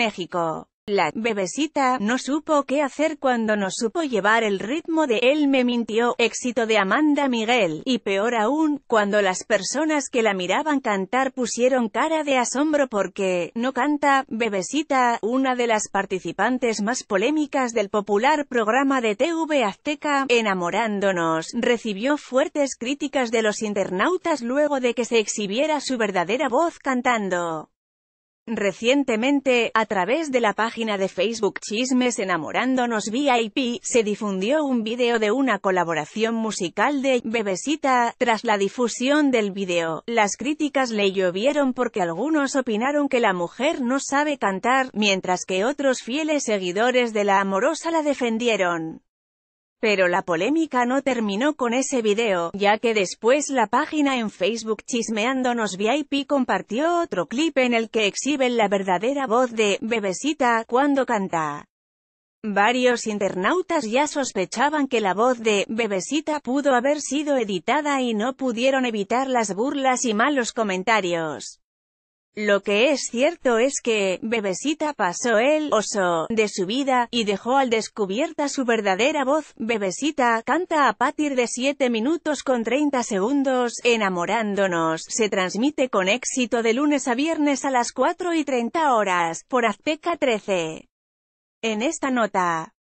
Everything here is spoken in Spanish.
México. La bebecita no supo qué hacer cuando no supo llevar el ritmo de Él me mintió, éxito de Amanda Miguel, y peor aún, cuando las personas que la miraban cantar pusieron cara de asombro porque, no canta, bebecita, una de las participantes más polémicas del popular programa de TV Azteca, Enamorándonos, recibió fuertes críticas de los internautas luego de que se exhibiera su verdadera voz cantando. Recientemente, a través de la página de Facebook Chismes Enamorándonos VIP, se difundió un vídeo de una colaboración musical de Bebesita. Tras la difusión del vídeo, las críticas le llovieron porque algunos opinaron que la mujer no sabe cantar, mientras que otros fieles seguidores de la amorosa la defendieron. Pero la polémica no terminó con ese video, ya que después la página en Facebook Chismeándonos VIP compartió otro clip en el que exhiben la verdadera voz de Bebesita cuando canta. Varios internautas ya sospechaban que la voz de Bebesita pudo haber sido editada y no pudieron evitar las burlas y malos comentarios. Lo que es cierto es que, Bebesita pasó el oso de su vida, y dejó al descubierta su verdadera voz. Bebesita canta a partir de 7 minutos con 30 segundos, enamorándonos, se transmite con éxito de lunes a viernes a las 4 y 30 horas, por Azteca 13. En esta nota.